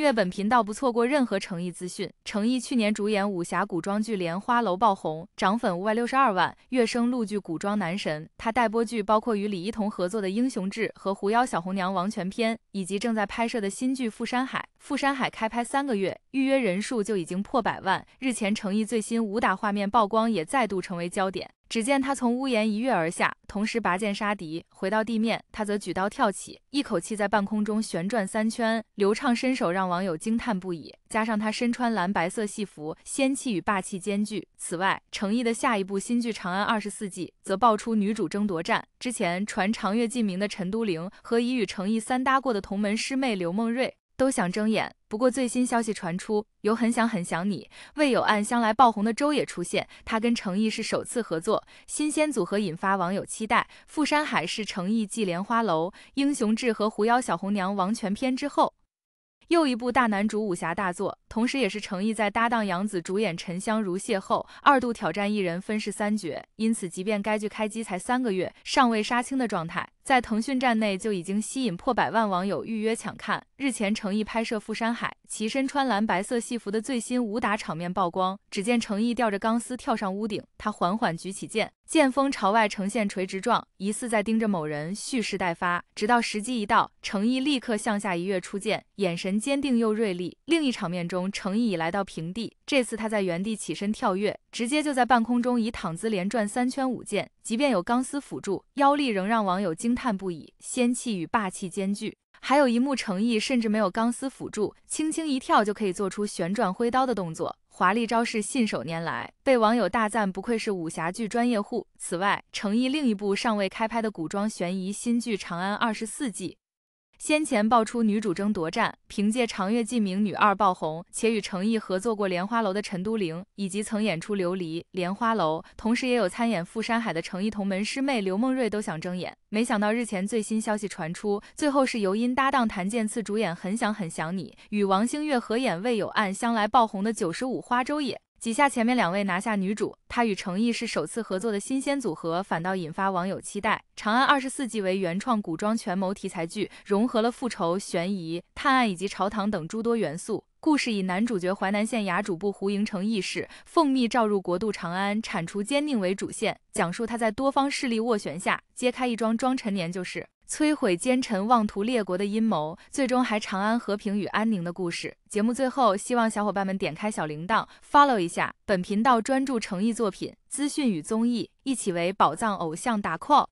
月本频道不错过任何诚意资讯。诚毅去年主演武侠古装剧《莲花楼》爆红，涨粉五百六十二万，跃升陆剧古装男神。他待播剧包括与李一桐合作的《英雄志》和《狐妖小红娘·王权篇》，以及正在拍摄的新剧《富山海》。傅山海开拍三个月，预约人数就已经破百万。日前，成毅最新武打画面曝光，也再度成为焦点。只见他从屋檐一跃而下，同时拔剑杀敌；回到地面，他则举刀跳起，一口气在半空中旋转三圈，流畅身手让网友惊叹不已。加上他身穿蓝白色戏服，仙气与霸气兼具。此外，成毅的下一部新剧《长安二十四计》则爆出女主争夺战，之前传长月烬明的陈都灵和已与成毅三搭过的同门师妹刘梦瑞，都想睁眼，不过最新消息传出，有很想很想你未有暗香来爆红的周也出现，他跟成毅是首次合作，新鲜组合引发网友期待。傅山海是成毅继《莲花楼》《英雄志》和《狐妖小红娘·王权篇》之后又一部大男主武侠大作，同时也是成毅在搭档杨紫主演《沉香如屑》后二度挑战一人分饰三角，因此即便该剧开机才三个月，尚未杀青的状态。在腾讯站内就已经吸引破百万网友预约抢看。日前，成毅拍摄《富山海》，其身穿蓝白色戏服的最新武打场面曝光。只见成毅吊着钢丝跳上屋顶，他缓缓举起剑，剑锋朝外呈现垂直状，疑似在盯着某人蓄势待发。直到时机一到，成毅立刻向下一跃出剑，眼神坚定又锐利。另一场面中，成毅已来到平地，这次他在原地起身跳跃，直接就在半空中以躺姿连转三圈舞剑。即便有钢丝辅助，腰力仍让网友惊。惊叹不已，仙气与霸气兼具。还有一幕，程毅甚至没有钢丝辅助，轻轻一跳就可以做出旋转挥刀的动作，华丽招式信手拈来，被网友大赞，不愧是武侠剧专业户。此外，程毅另一部尚未开拍的古装悬疑新剧《长安二十四计》。先前爆出女主争夺战，凭借《长月烬明》女二爆红，且与成毅合作过《莲花楼》的陈都灵，以及曾演出《琉璃》《莲花楼》，同时也有参演《富山海》的成毅同门师妹刘梦瑞都想争演，没想到日前最新消息传出，最后是由因搭档谭健次主演《很想很想你》，与王星越合演《未有案》，将来爆红的九十五花周也。几下，前面两位拿下女主，她与成毅是首次合作的新鲜组合，反倒引发网友期待。《长安二十四计》为原创古装权谋题材剧，融合了复仇、悬疑、探案以及朝堂等诸多元素。故事以男主角淮南县衙主簿胡盈城义士奉命召入国度长安，铲除奸佞为主线，讲述他在多方势力斡旋下揭开一桩桩陈年旧事。摧毁奸臣妄图列国的阴谋，最终还长安和平与安宁的故事。节目最后，希望小伙伴们点开小铃铛，follow 一下本频道，专注诚意作品，资讯与综艺，一起为宝藏偶像打 call。